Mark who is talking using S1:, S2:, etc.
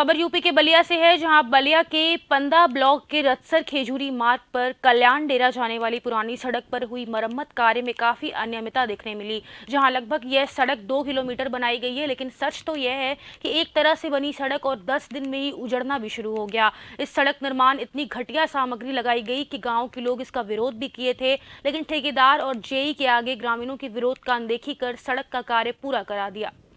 S1: खबर यूपी के बलिया से है जहां बलिया के पंदा ब्लॉक के रतसर खेजूरी मार्ग पर कल्याण डेरा जाने वाली पुरानी सड़क पर हुई मरम्मत कार्य में काफ़ी अनियमितता देखने मिली जहां लगभग यह सड़क दो किलोमीटर बनाई गई है लेकिन सच तो यह है कि एक तरह से बनी सड़क और दस दिन में ही उजड़ना भी शुरू हो गया इस सड़क निर्माण इतनी घटिया सामग्री लगाई गई कि गाँव के लोग इसका विरोध भी किए थे लेकिन ठेकेदार और जेई के आगे ग्रामीणों के विरोध का अनदेखी कर सड़क का कार्य पूरा करा दिया